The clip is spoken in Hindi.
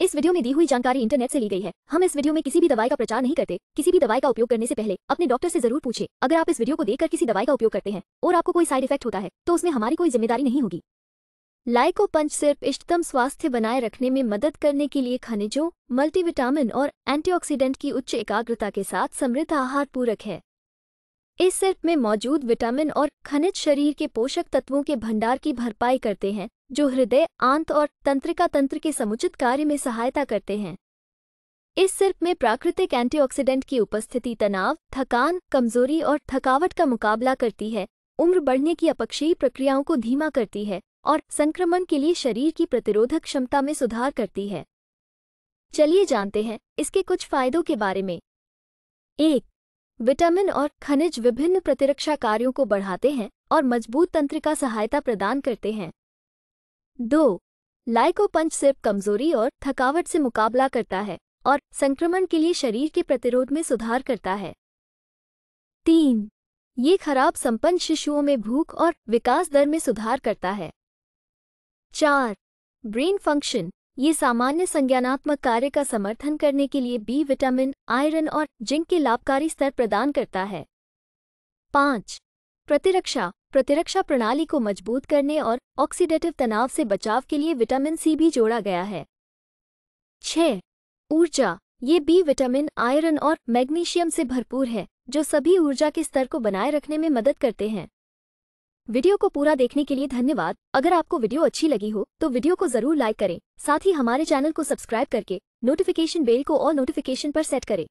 इस वीडियो में दी हुई जानकारी इंटरनेट से ली गई है हम इस वीडियो में किसी भी दवाई का प्रचार नहीं करते किसी भी दवाई का उपयोग करने से पहले अपने डॉक्टर से जरूर पूछे अगर आप इस वीडियो को देखकर किसी दवाई का उपयोग करते हैं और आपको कोई साइड इफेक्ट होता है तो उसमें हमारी कोई जिम्मेदारी नहीं होगी लाइको पंच सिर्फ इष्टतम स्वास्थ्य बनाए रखने में मदद करने के लिए खनिजों मल्टीविटामिन और एंटीऑक्सीडेंट की उच्च एकाग्रता के साथ समृद्ध आहार पूरक है इस सिर्फ में मौजूद विटामिन और खनिज शरीर के पोषक तत्वों के भंडार की भरपाई करते हैं जो हृदय आंत और तंत्रिका तंत्र के समुचित कार्य में सहायता करते हैं इस सिर्फ में प्राकृतिक एंटीऑक्सीडेंट की उपस्थिति तनाव थकान कमजोरी और थकावट का मुकाबला करती है उम्र बढ़ने की अपक्षयी प्रक्रियाओं को धीमा करती है और संक्रमण के लिए शरीर की प्रतिरोधक क्षमता में सुधार करती है चलिए जानते हैं इसके कुछ फायदों के बारे में एक विटामिन और खनिज विभिन्न प्रतिरक्षा कार्यों को बढ़ाते हैं और मजबूत तंत्रिका सहायता प्रदान करते हैं दो लाइको पंच सिर्फ कमजोरी और थकावट से मुकाबला करता है और संक्रमण के लिए शरीर के प्रतिरोध में सुधार करता है तीन ये खराब संपन्न शिशुओं में भूख और विकास दर में सुधार करता है चार ब्रेन फंक्शन ये सामान्य संज्ञानात्मक कार्य का समर्थन करने के लिए बी विटामिन आयरन और जिंक के लाभकारी स्तर प्रदान करता है पाँच प्रतिरक्षा प्रतिरक्षा प्रणाली को मजबूत करने और ऑक्सीडेटिव तनाव से बचाव के लिए विटामिन सी भी जोड़ा गया है छ ऊर्जा ये बी विटामिन आयरन और मैग्नीशियम से भरपूर है जो सभी ऊर्जा के स्तर को बनाए रखने में मदद करते हैं वीडियो को पूरा देखने के लिए धन्यवाद अगर आपको वीडियो अच्छी लगी हो तो वीडियो को जरूर लाइक करें साथ ही हमारे चैनल को सब्सक्राइब करके नोटिफिकेशन बेल को और नोटिफिकेशन पर सेट करें